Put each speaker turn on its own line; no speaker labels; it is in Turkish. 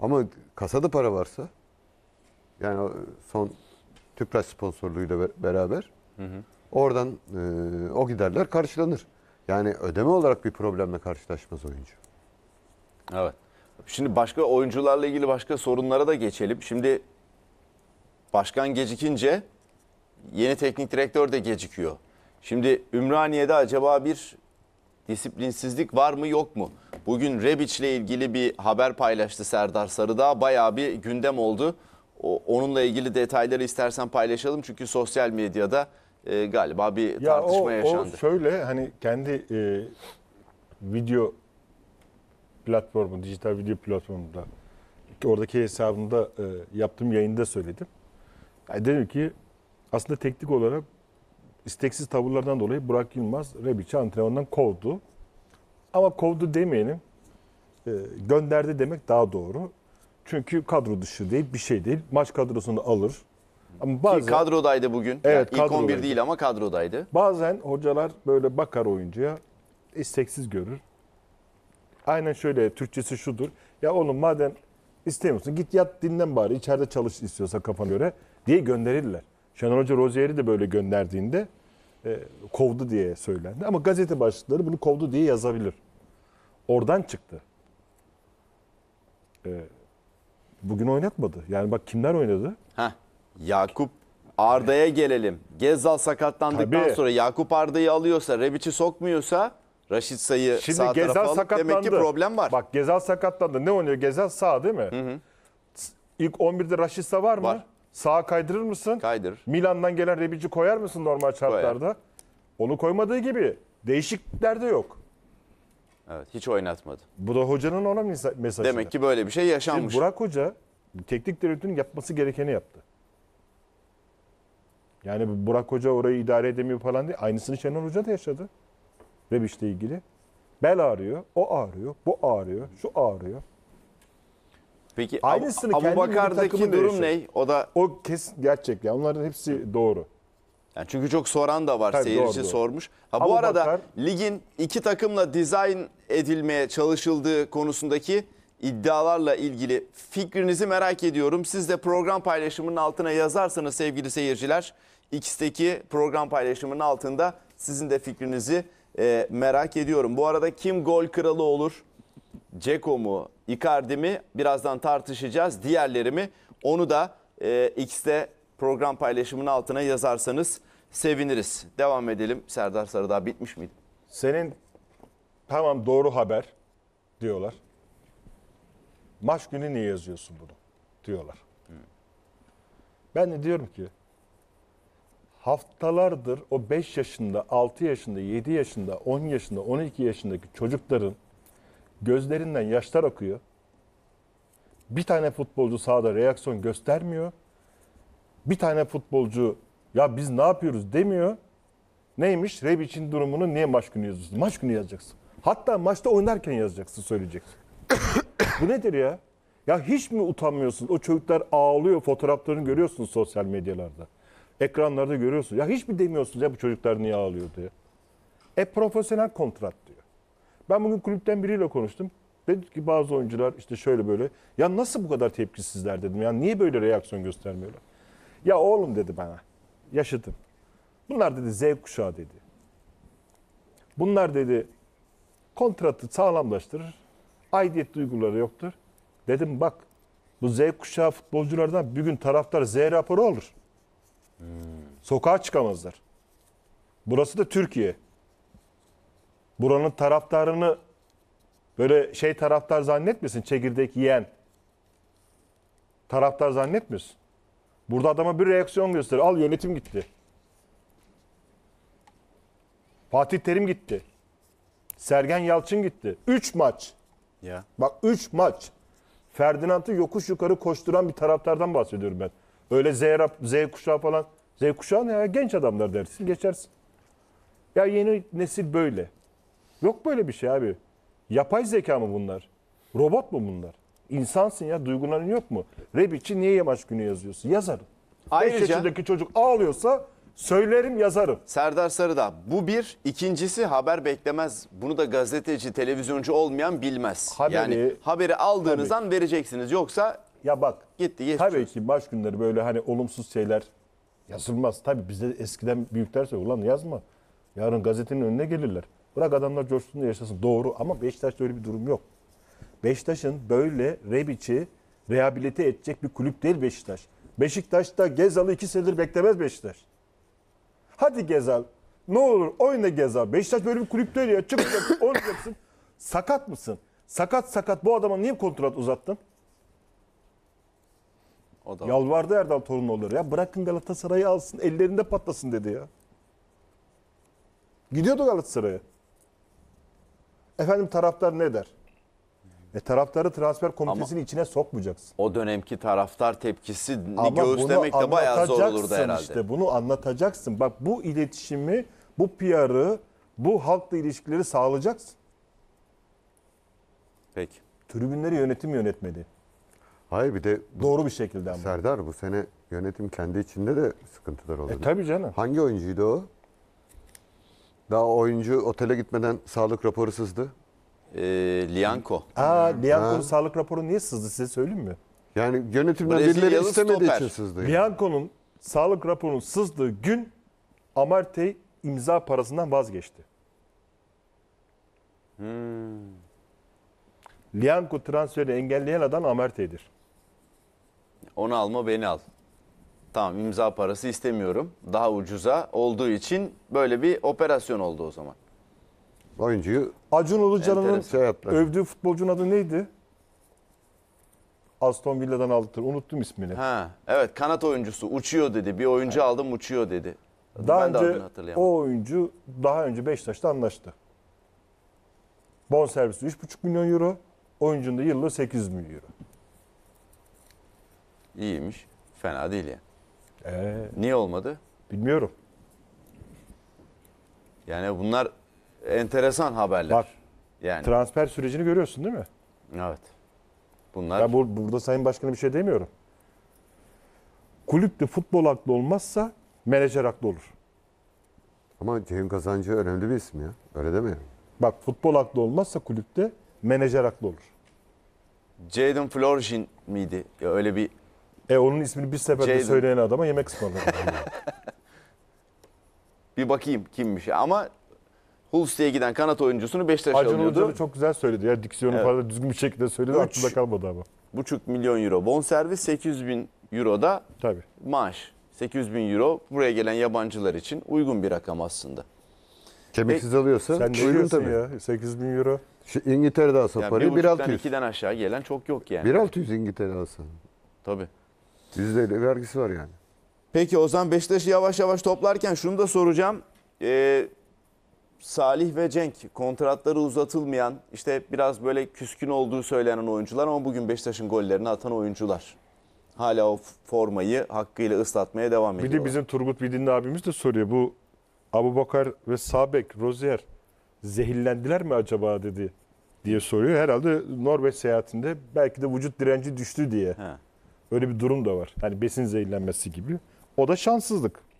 Ama kasada para varsa yani son Tüpraş sponsorluğuyla beraber hı hı. oradan e, o giderler karşılanır. Yani ödeme olarak bir problemle karşılaşmaz oyuncu. Evet.
Şimdi başka oyuncularla ilgili başka sorunlara da geçelim. Şimdi başkan gecikince yeni teknik direktör de gecikiyor. Şimdi Ümraniye'de acaba bir disiplinsizlik var mı yok mu? Bugün Rebic ile ilgili bir haber paylaştı Serdar Sarıdağ. Bayağı bir gündem oldu. O, onunla ilgili detayları istersen paylaşalım. Çünkü sosyal medyada e, galiba bir ya tartışma o, yaşandı. O
şöyle hani kendi e, video platformu, dijital video platformunda oradaki hesabında e, yaptığım yayında söyledim. Yani dedim ki aslında teknik olarak isteksiz tavırlardan dolayı Burak Yılmaz Rebic'i antrenmandan kovdu. Ama kovdu demeyelim. E, gönderdi demek daha doğru. Çünkü kadro dışı değil, bir şey değil. Maç kadrosunu alır. Ama bazen, Ki
kadrodaydı bugün. Evet, yani ilk 11 değil ama kadrodaydı.
Bazen hocalar böyle bakar oyuncuya, isteksiz görür. Aynen şöyle, Türkçesi şudur. Ya oğlum madem istemiyorsun, git yat dinlen bari, içeride çalış istiyorsa kafana göre diye gönderirler. Şenol Hoca Rozier'i de böyle gönderdiğinde e, kovdu diye söylendi. Ama gazete başlıkları bunu kovdu diye yazabilir. Oradan çıktı. E, bugün oynatmadı. Yani bak kimler oynadı? Heh, Yakup
Arda'ya gelelim. Gezal sakatlandıktan Tabii. sonra Yakup Arda'yı alıyorsa, Rebic'i sokmuyorsa Raşit Say'ı Şimdi sağ Gezal tarafa alıp demek ki problem
var. Bak Gezal sakatlandı. Ne oynuyor? Gezal sağ değil mi? Hı hı. İlk 11'de Raşit Sa var mı? Sağa kaydırır mısın? Kaydırır. Milan'dan gelen Rebici koyar mısın normal şartlarda? Onu koymadığı gibi değişiklikler de yok.
Evet, hiç oynatmadı.
Bu da hocanın ona mesajı. Demek ki böyle bir şey yaşanmış. Şimdi Burak Hoca teknik direktörün yapması gerekeni yaptı. Yani Burak Hoca orayı idare edemiyor falan diye. Aynısını Şenol Hoca da yaşadı. Rebiş'le ilgili. Bel ağrıyor, o ağrıyor, bu ağrıyor, şu ağrıyor. Peki Aynısını Abu, Bakar'daki durum ne? O da o kesin gerçek ya. Onların
hepsi doğru. Yani çünkü çok soran da var. Tabii, Seyirci doğru, sormuş. Ha bu Abu arada Bakar, ligin iki takımla dizayn edilmeye çalışıldığı konusundaki iddialarla ilgili fikrinizi merak ediyorum. Siz de program paylaşımının altına yazarsanız sevgili seyirciler, X'teki program paylaşımının altında sizin de fikrinizi e, merak ediyorum. Bu arada kim gol kralı olur? Ceko mu, Icardi mi birazdan tartışacağız. Diğerleri mi? Onu da e, X'te program paylaşımının altına yazarsanız seviniriz. Devam edelim. Serdar Sarıdağ bitmiş miydi?
Senin tamam doğru haber diyorlar. Maç günü niye yazıyorsun bunu diyorlar. Ben de diyorum ki haftalardır o 5 yaşında, 6 yaşında, 7 yaşında, 10 yaşında, 12 yaşındaki çocukların Gözlerinden yaşlar akıyor. Bir tane futbolcu sahada reaksiyon göstermiyor. Bir tane futbolcu ya biz ne yapıyoruz demiyor. Neymiş? Rebic'in durumunu niye maç günü yazıyorsun? Maç günü yazacaksın. Hatta maçta oynarken yazacaksın, söyleyeceksin. Bu nedir ya? Ya hiç mi utanmıyorsun? O çocuklar ağlıyor, fotoğraflarını görüyorsun sosyal medyalarda. Ekranlarda görüyorsun. Ya hiç mi demiyorsunuz ya bu çocuklar niye ağlıyor diye? E profesyonel kontrat. Ben bugün kulüpten biriyle konuştum. Dedik ki bazı oyuncular işte şöyle böyle. Ya nasıl bu kadar tepkisizler dedim. Ya niye böyle reaksiyon göstermiyorlar? Ya oğlum dedi bana. Yaşadım. Bunlar dedi Z kuşağı dedi. Bunlar dedi kontratı sağlamlaştırır. Aidiyet duyguları yoktur. Dedim bak bu Z kuşağı futbolculardan bir gün taraftar Z raporu olur. Hmm. Sokağa çıkamazlar. Burası da Türkiye buranın taraftarını böyle şey taraftar zannetmesin çekirdek yiyen taraftar zannetmiyorsun. Burada adama bir reaksiyon göster. Al yönetim gitti. Fatih Terim gitti. Sergen Yalçın gitti. 3 maç. Ya. Bak 3 maç. Ferdinand'ı yokuş yukarı koşturan bir taraftardan bahsediyorum ben. Öyle Z, Z kuşağı falan. Z kuşağı ne ya? Genç adamlar dersin. Geçersin. Ya yeni nesil böyle. Yok böyle bir şey abi. Yapay zeka mı bunlar? Robot mu bunlar? İnsansın ya duyguların yok mu? Rebiçi niye yamaç günü yazıyorsun? Yazarım. Ayrıca... 5 yaşındaki çocuk ağlıyorsa söylerim yazarım. Serdar Sarıda bu bir. ikincisi haber beklemez.
Bunu da gazeteci, televizyoncu olmayan bilmez. Haberi, yani haberi aldığınız an vereceksiniz.
Yoksa ya bak gitti geçti. Tabii ki baş günleri böyle hani olumsuz şeyler yazılmaz. Tabii bizde eskiden büyükler söylüyor ulan yazma. Yarın gazetenin önüne gelirler. Bırak adamlar coşsun da yaşasın. Doğru ama Beşiktaş'ta öyle bir durum yok. Beşiktaş'ın böyle Rebic'i rehabilite edecek bir kulüp değil Beşiktaş. Beşiktaş'ta Gezal'ı iki senedir beklemez Beşiktaş. Hadi Gezal. Ne olur oyna Gezal. Beşiktaş böyle bir kulüp değil ya. Çıkacaksın, oynayacaksın. Sakat mısın? Sakat sakat bu adama niye kontrat uzattın? O da Yalvardı Erdal Torunoğulları. Ya bırakın Galatasaray'ı alsın ellerinde patlasın dedi ya. Gidiyordu Galatasaray'a. Efendim taraftar ne der? E taraftarı transfer komitesinin Ama içine sokmayacaksın.
O dönemki taraftar tepkisi göğüslemek de bayağı zor olurdu herhalde. Işte,
bunu anlatacaksın. Bak bu iletişimi, bu PR'ı, bu halkla ilişkileri sağlayacaksın. Peki. Tribünleri yönetim yönetmedi. Hayır bir de bu, doğru bir şekilde Serdar bu sene yönetim kendi içinde de sıkıntılar oldu. E tabii canım. Hangi oyuncuydu o? Daha oyuncu otele gitmeden sağlık raporu sızdı. E, ee, Lianko. Aa, Bianco'nun sağlık raporu niye sızdı size söyleyeyim mi? Yani yönetimden birileri istemediği stoper. için sızdı. yani. sağlık raporunun sızdığı gün Amartey imza parasından vazgeçti. Hmm. Lianco transferi engelleyen adam Amartey'dir.
Onu alma beni al. Tamam imza parası istemiyorum. Daha ucuza olduğu için böyle bir operasyon oldu o zaman.
Oyuncuyu Acun Ilıcalı'nın şey övdüğü futbolcunun adı neydi? Aston Villa'dan aldıktır. Unuttum ismini.
Ha, evet kanat oyuncusu uçuyor dedi. Bir oyuncu aldım uçuyor dedi. Daha ben önce adını o
oyuncu daha önce Beşiktaş'ta anlaştı. Bon servisi 3,5 milyon euro. Oyuncunun da yıllığı 800 milyon euro.
İyiymiş. Fena değil yani. Ee, Niye olmadı? Bilmiyorum. Yani bunlar enteresan
haberler. Bak yani. transfer sürecini görüyorsun değil mi? Evet. Bunlar... Ya bu, burada Sayın Başkan'a bir şey demiyorum. Kulüpte futbol aklı olmazsa menajer aklı olur. Ama Cem Kazancı önemli bir isim ya. Öyle demeyelim. Bak futbol aklı olmazsa kulüpte menajer aklı olur.
Jadon Florjin miydi? Ya öyle bir e onun ismini bir seferde Jayden. Şey söyleyen
adama yemek ısmarlarım.
bir bakayım kimmiş ama Hull diye giden kanat oyuncusunu Beşiktaş alıyordu. Hoca
çok güzel söyledi ya diksiyonu Evet. fazla düzgün bir şekilde söyledi Üç. aklımda kalmadı ama.
Buçuk milyon euro bonservis, 800 bin euro da Tabii. maaş. 800 bin euro buraya gelen yabancılar için uygun bir rakam aslında.
Kemiksiz e, alıyorsa Sen ne uygun diyorsun tabii. ya 8 bin euro. Şu İngiltere'de alsa Yani parayı bir buçuktan 1.600. ikiden
aşağı gelen çok yok yani. 1.600 İngiltere alsa. Tabii. Yüzde vergisi var yani. Peki Ozan Beşiktaş'ı yavaş yavaş toplarken şunu da soracağım. Ee, Salih ve Cenk kontratları uzatılmayan işte biraz böyle küskün olduğu söylenen oyuncular ama bugün Beşiktaş'ın gollerini atan oyuncular. Hala o formayı hakkıyla ıslatmaya devam ediyor. Bir de bizim Turgut
Bidinli abimiz de soruyor bu Abu Bakar ve Sabek, Rozier zehirlendiler mi acaba dedi diye soruyor. Herhalde Norveç seyahatinde belki de vücut direnci düştü diye. He. Öyle bir durum da var. Hani besin zehirlenmesi gibi. O da şanssızlık.